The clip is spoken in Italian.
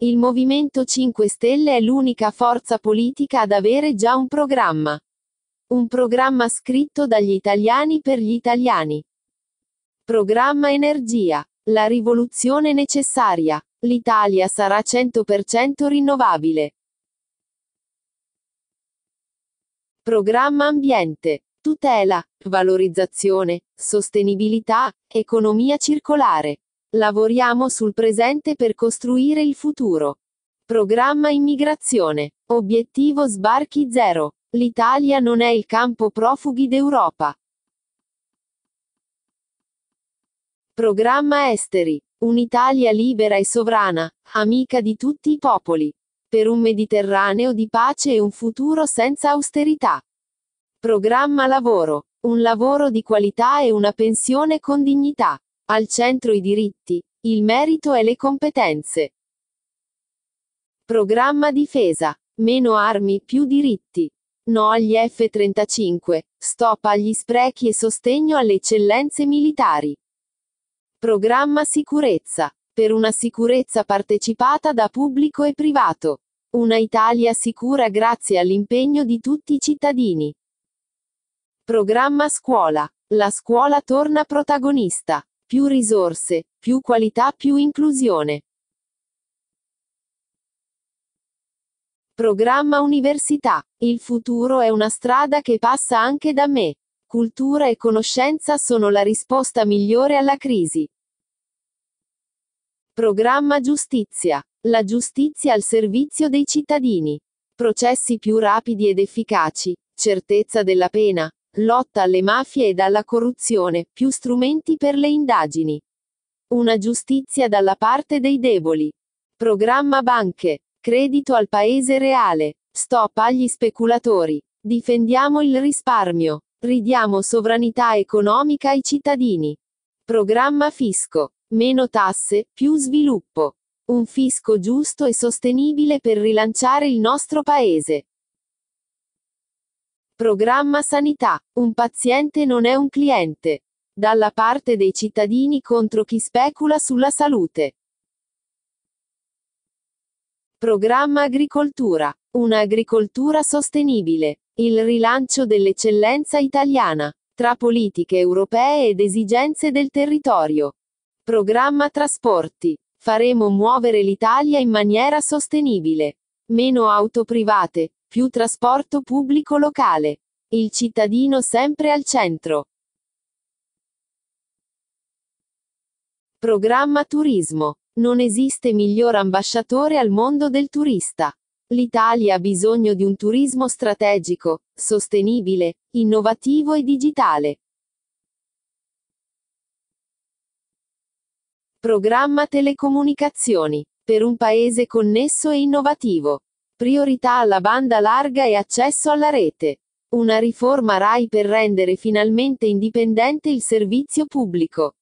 Il Movimento 5 Stelle è l'unica forza politica ad avere già un programma. Un programma scritto dagli italiani per gli italiani. Programma Energia. La rivoluzione necessaria. L'Italia sarà 100% rinnovabile. Programma Ambiente. Tutela, valorizzazione, sostenibilità, economia circolare. Lavoriamo sul presente per costruire il futuro. Programma immigrazione. Obiettivo sbarchi zero. L'Italia non è il campo profughi d'Europa. Programma esteri. Un'Italia libera e sovrana, amica di tutti i popoli. Per un Mediterraneo di pace e un futuro senza austerità. Programma lavoro. Un lavoro di qualità e una pensione con dignità. Al centro i diritti, il merito e le competenze. Programma difesa. Meno armi, più diritti. No agli F-35, stop agli sprechi e sostegno alle eccellenze militari. Programma sicurezza. Per una sicurezza partecipata da pubblico e privato. Una Italia sicura grazie all'impegno di tutti i cittadini. Programma scuola. La scuola torna protagonista più risorse, più qualità, più inclusione. Programma Università. Il futuro è una strada che passa anche da me. Cultura e conoscenza sono la risposta migliore alla crisi. Programma Giustizia. La giustizia al servizio dei cittadini. Processi più rapidi ed efficaci, certezza della pena, Lotta alle mafie e alla corruzione, più strumenti per le indagini. Una giustizia dalla parte dei deboli. Programma banche. Credito al paese reale. Stop agli speculatori. Difendiamo il risparmio. Ridiamo sovranità economica ai cittadini. Programma fisco. Meno tasse, più sviluppo. Un fisco giusto e sostenibile per rilanciare il nostro paese. Programma Sanità. Un paziente non è un cliente. Dalla parte dei cittadini contro chi specula sulla salute. Programma Agricoltura. Un'agricoltura sostenibile. Il rilancio dell'eccellenza italiana. Tra politiche europee ed esigenze del territorio. Programma Trasporti. Faremo muovere l'Italia in maniera sostenibile. Meno auto private, più trasporto pubblico locale. Il cittadino sempre al centro. Programma Turismo. Non esiste miglior ambasciatore al mondo del turista. L'Italia ha bisogno di un turismo strategico, sostenibile, innovativo e digitale. Programma Telecomunicazioni. Per un paese connesso e innovativo. Priorità alla banda larga e accesso alla rete. Una riforma RAI per rendere finalmente indipendente il servizio pubblico.